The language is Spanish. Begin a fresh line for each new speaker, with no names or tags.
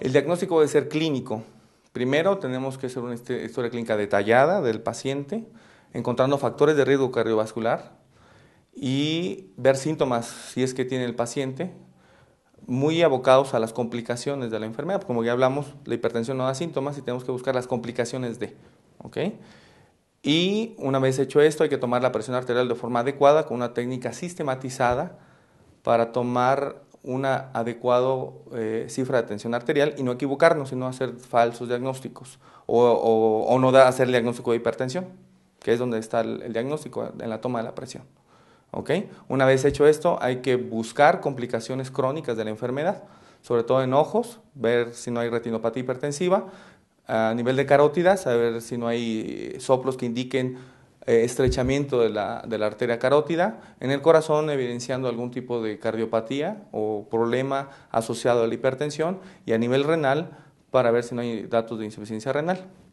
El diagnóstico debe ser clínico. Primero tenemos que hacer una historia clínica detallada del paciente, encontrando factores de riesgo cardiovascular y ver síntomas, si es que tiene el paciente, muy abocados a las complicaciones de la enfermedad. Como ya hablamos, la hipertensión no da síntomas y tenemos que buscar las complicaciones de. ¿okay? Y una vez hecho esto, hay que tomar la presión arterial de forma adecuada con una técnica sistematizada para tomar una adecuada eh, cifra de tensión arterial y no equivocarnos y no hacer falsos diagnósticos o, no hacer diagnóstico de hipertensión, que es donde está el, diagnóstico en la toma de la presión. ¿Okay? Una vez hecho esto, hay que buscar complicaciones crónicas de la enfermedad, sobre todo en ojos, ver si no hay retinopatía hipertensiva, a nivel de carótidas, a ver si no hay soplos que indiquen eh, estrechamiento de la, de la, arteria carótida, en el corazón evidenciando algún tipo de cardiopatía o problema asociado a la hipertensión y a nivel renal para ver si no hay datos de insuficiencia renal.